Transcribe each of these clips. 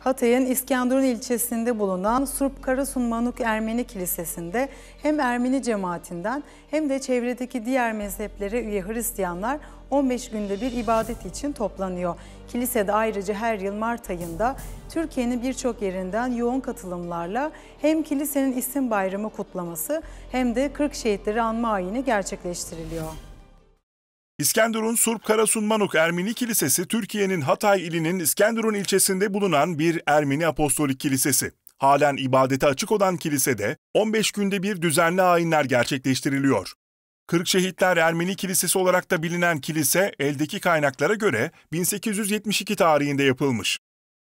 Hatay'ın İskenderun ilçesinde bulunan Surp Karasun Manuk Ermeni Kilisesi'nde hem Ermeni cemaatinden hem de çevredeki diğer mezheplere üye Hristiyanlar 15 günde bir ibadet için toplanıyor. Kilisede ayrıca her yıl Mart ayında Türkiye'nin birçok yerinden yoğun katılımlarla hem kilisenin isim bayramı kutlaması hem de 40 şehitleri anma ayini gerçekleştiriliyor. İskenderun Surp Karasunmanuk Ermeni Kilisesi Türkiye'nin Hatay ilinin İskenderun ilçesinde bulunan bir Ermeni Apostolik Kilisesi. Halen ibadete açık olan kilisede 15 günde bir düzenli ayinler gerçekleştiriliyor. Kırk Şehitler Ermeni Kilisesi olarak da bilinen kilise eldeki kaynaklara göre 1872 tarihinde yapılmış.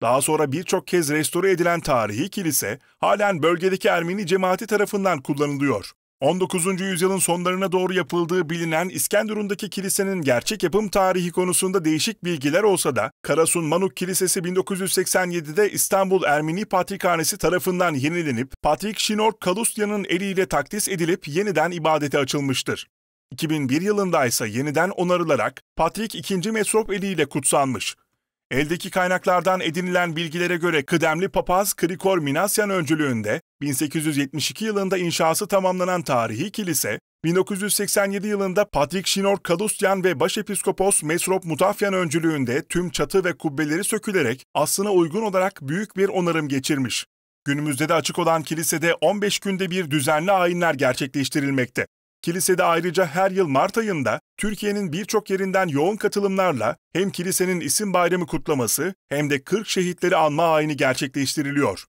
Daha sonra birçok kez restore edilen tarihi kilise halen bölgedeki Ermeni cemaati tarafından kullanılıyor. 19. yüzyılın sonlarına doğru yapıldığı bilinen İskenderun'daki kilisenin gerçek yapım tarihi konusunda değişik bilgiler olsa da Karasun Manuk Kilisesi 1987'de İstanbul Ermeni Patrikhanesi tarafından yenilenip Patrik Şinor Kalustya'nın eliyle takdis edilip yeniden ibadete açılmıştır. 2001 yılında ise yeniden onarılarak Patrik II. Metrop eliyle kutsanmış. Eldeki kaynaklardan edinilen bilgilere göre kıdemli papaz Krikor Minasyan öncülüğünde 1872 yılında inşası tamamlanan tarihi kilise, 1987 yılında Patrik Şinor Kadusyan ve Başepiskopos Mesrop Mutafyan öncülüğünde tüm çatı ve kubbeleri sökülerek aslına uygun olarak büyük bir onarım geçirmiş. Günümüzde de açık olan kilisede 15 günde bir düzenli ayinler gerçekleştirilmekte. Kilisede ayrıca her yıl Mart ayında Türkiye'nin birçok yerinden yoğun katılımlarla hem kilisenin isim bayramı kutlaması hem de 40 şehitleri anma ayini gerçekleştiriliyor.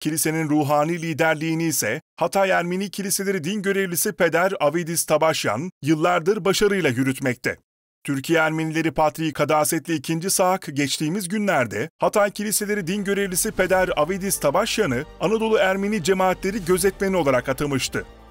Kilisenin ruhani liderliğini ise Hatay Ermeni Kiliseleri Din Görevlisi Peder Avidis Tabaşyan yıllardır başarıyla yürütmekte. Türkiye Ermenileri Patriği Kadasetli 2. Sağak geçtiğimiz günlerde Hatay Kiliseleri Din Görevlisi Peder Avidis Tabaşyan'ı Anadolu Ermeni Cemaatleri Gözetmeni olarak atamıştı.